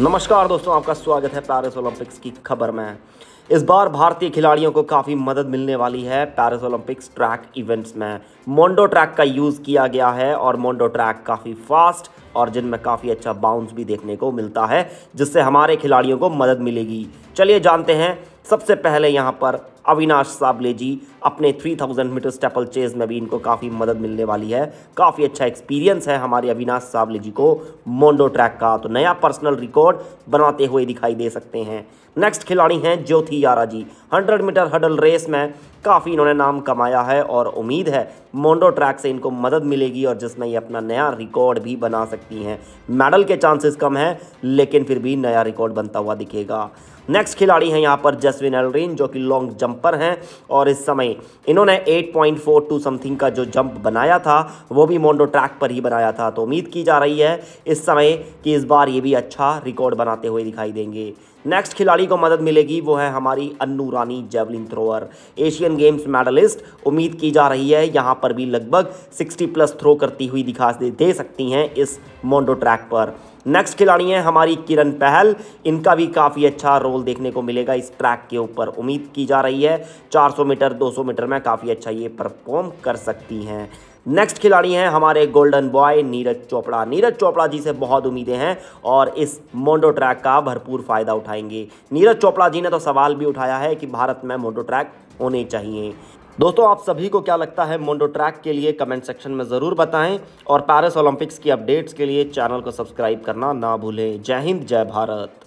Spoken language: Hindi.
नमस्कार दोस्तों आपका स्वागत है पेरिस ओलंपिक्स की खबर में इस बार भारतीय खिलाड़ियों को काफ़ी मदद मिलने वाली है पेरिस ओलंपिक्स ट्रैक इवेंट्स में मोंडो ट्रैक का यूज़ किया गया है और मोंडो ट्रैक काफ़ी फास्ट और जिनमें काफ़ी अच्छा बाउंस भी देखने को मिलता है जिससे हमारे खिलाड़ियों को मदद मिलेगी चलिए जानते हैं सबसे पहले यहाँ पर अविनाश साबले जी अपने 3000 मीटर स्टेपल चेज में भी इनको काफ़ी मदद मिलने वाली है काफ़ी अच्छा एक्सपीरियंस है हमारे अविनाश साबले जी को मोंडो ट्रैक का तो नया पर्सनल रिकॉर्ड बनाते हुए दिखाई दे सकते हैं नेक्स्ट खिलाड़ी हैं Jyothi Yarraji hundred metre hurdle race में काफ़ी इन्होंने नाम कमाया है और उम्मीद है मोंडो ट्रैक से इनको मदद मिलेगी और जिसमें ये अपना नया रिकॉर्ड भी बना सकती हैं मेडल के चांसेस कम हैं लेकिन फिर भी नया रिकॉर्ड बनता हुआ दिखेगा नेक्स्ट खिलाड़ी हैं यहाँ पर जसविन एलरीन जो कि लॉन्ग जंप पर हैं और इस समय इन्होंने 8.42 समथिंग का जो जंप बनाया था वो भी मोन्डो ट्रैक पर ही बनाया था तो उम्मीद की जा रही है इस समय कि इस बार ये भी अच्छा रिकॉर्ड बनाते हुए दिखाई देंगे नेक्स्ट खिलाड़ी को मदद मिलेगी वो है हमारी Annu Rani javelin thrower Asian Games medalist उम्मीद की जा रही है यहाँ पर भी लगभग 60 प्लस थ्रो करती हुई दिखा दे दे सकती हैं इस मोंडो ट्रैक पर नेक्स्ट खिलाड़ी हैं हमारी किरण पहल इनका भी काफ़ी अच्छा रोल देखने को मिलेगा इस ट्रैक के ऊपर उम्मीद की जा रही है 400 मीटर 200 मीटर में काफ़ी अच्छा ये परफॉर्म कर सकती हैं नेक्स्ट खिलाड़ी हैं हमारे गोल्डन बॉय नीरज चोपड़ा नीरज चोपड़ा जी से बहुत उम्मीदें हैं और इस मोंडो ट्रैक का भरपूर फ़ायदा उठाएंगे नीरज चोपड़ा जी ने तो सवाल भी उठाया है कि भारत में मोंडो ट्रैक होने चाहिए दोस्तों आप सभी को क्या लगता है मोंडो ट्रैक के लिए कमेंट सेक्शन में ज़रूर बताएं और पैरिस ओलंपिक्स की अपडेट्स के लिए चैनल को सब्सक्राइब करना ना भूलें जय हिंद जय भारत